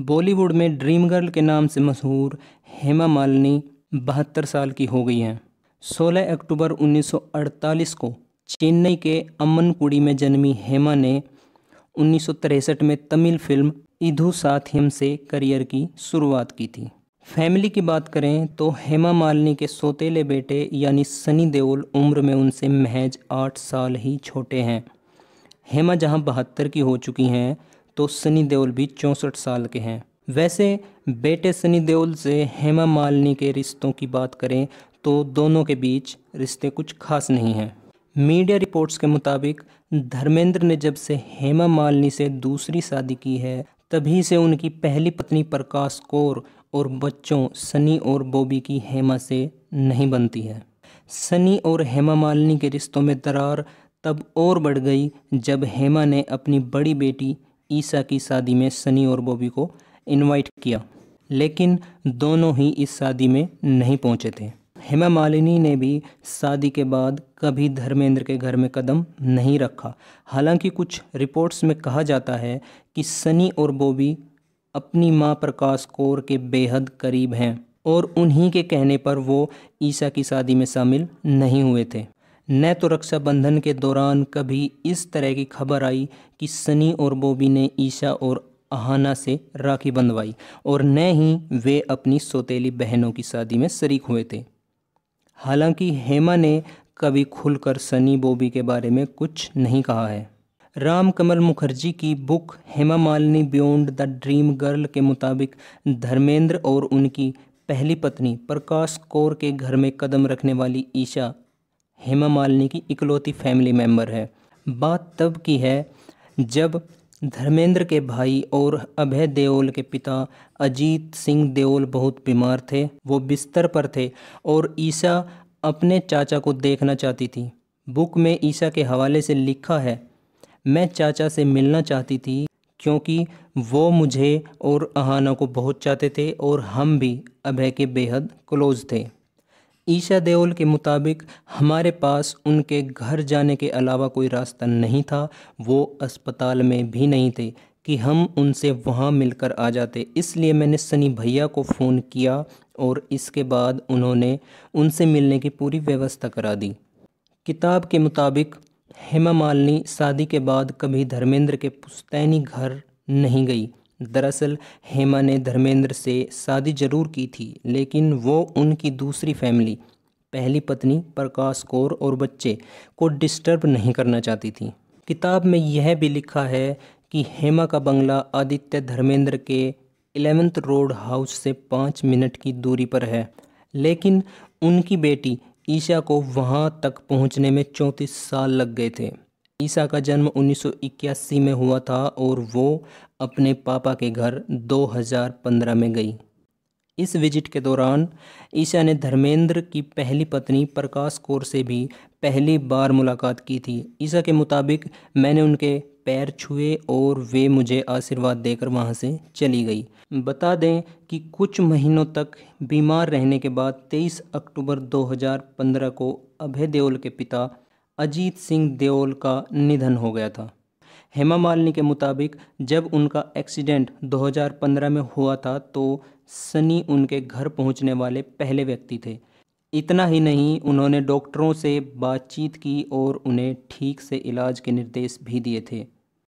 बॉलीवुड में dream girl के नाम से मशहूर हेमा मालिनी बहत्तर साल की हो गई हैं 16 अक्टूबर 1948 को चेन्नई के अमनकुड़ी में जन्मी हेमा ने उन्नीस में तमिल फिल्म इधु साथियम से करियर की शुरुआत की थी फैमिली की बात करें तो हेमा मालिनी के सोतेले बेटे यानी सनी देओल उम्र में उनसे महज आठ साल ही छोटे हैं हेमा जहां बहत्तर की हो चुकी हैं तो सनी देओल भी चौंसठ साल के हैं वैसे बेटे सनी देओल से हेमा मालिनी के रिश्तों की बात करें तो दोनों के बीच रिश्ते कुछ खास नहीं हैं मीडिया रिपोर्ट्स के मुताबिक धर्मेंद्र ने जब से हेमा मालिनी से दूसरी शादी की है तभी से उनकी पहली पत्नी प्रकाश कौर और बच्चों सनी और बॉबी की हेमा से नहीं बनती है सनी और हेमा मालिनी के रिश्तों में दरार तब और बढ़ गई जब हेमा ने अपनी बड़ी बेटी ईसा की शादी में सनी और बॉबी को इनवाइट किया लेकिन दोनों ही इस शादी में नहीं पहुंचे थे हेमा मालिनी ने भी शादी के बाद कभी धर्मेंद्र के घर में कदम नहीं रखा हालांकि कुछ रिपोर्ट्स में कहा जाता है कि सनी और बॉबी अपनी माँ प्रकाश कौर के बेहद करीब हैं और उन्हीं के कहने पर वो ईसा की शादी में शामिल नहीं हुए थे न तो रक्षाबंधन के दौरान कभी इस तरह की खबर आई कि सनी और बॉबी ने ईशा और अहाना से राखी बंधवाई और न ही वे अपनी सौतेली बहनों की शादी में शरीक हुए थे हालांकि हेमा ने कभी खुलकर सनी बॉबी के बारे में कुछ नहीं कहा है राम कमल मुखर्जी की book Hema Malini beyond the dream girl के मुताबिक धर्मेंद्र और उनकी पहली पत्नी प्रकाश कौर के घर में कदम रखने वाली ईशा हेमा मालिनी की इकलौती फैमिली मेम्बर है बात तब की है जब धर्मेंद्र के भाई और अभय देओल के पिता अजीत सिंह देओल बहुत बीमार थे वो बिस्तर पर थे और ईशा अपने चाचा को देखना चाहती थी बुक में ईशा के हवाले से लिखा है मैं चाचा से मिलना चाहती थी क्योंकि वो मुझे और अहाना को बहुत चाहते थे और हम भी अभय के बेहद क्लोज थे ईशा देओल के मुताबिक हमारे पास उनके घर जाने के अलावा कोई रास्ता नहीं था वो अस्पताल में भी नहीं थे कि हम उनसे वहाँ मिलकर आ जाते इसलिए मैंने सनी भैया को फ़ोन किया और इसके बाद उन्होंने उनसे मिलने की पूरी व्यवस्था करा दी किताब के मुताबिक हेमा मालिनी शादी के बाद कभी धर्मेंद्र के पुस्तैनी घर नहीं गई दरअसल हेमा ने धर्मेंद्र से शादी जरूर की थी लेकिन वो उनकी दूसरी फैमिली पहली पत्नी प्रकाश कौर और बच्चे को डिस्टर्ब नहीं करना चाहती थी किताब में यह भी लिखा है कि हेमा का बंगला आदित्य धर्मेंद्र के एलेवेंथ रोड हाउस से पाँच मिनट की दूरी पर है लेकिन उनकी बेटी ईशा को वहाँ तक पहुँचने में चौंतीस साल लग गए थे ईसा का जन्म 1981 में हुआ था और वो अपने पापा के घर 2015 में गई इस विजिट के दौरान ईशा ने धर्मेंद्र की पहली पत्नी प्रकाश कौर से भी पहली बार मुलाकात की थी ईशा के मुताबिक मैंने उनके पैर छुए और वे मुझे आशीर्वाद देकर वहाँ से चली गई बता दें कि कुछ महीनों तक बीमार रहने के बाद 23 अक्टूबर 2015 को अभय देओल के पिता अजीत सिंह देओल का निधन हो गया था हेमा मालिनी के मुताबिक जब उनका एक्सीडेंट 2015 में हुआ था तो सनी उनके घर पहुंचने वाले पहले व्यक्ति थे इतना ही नहीं उन्होंने डॉक्टरों से बातचीत की और उन्हें ठीक से इलाज के निर्देश भी दिए थे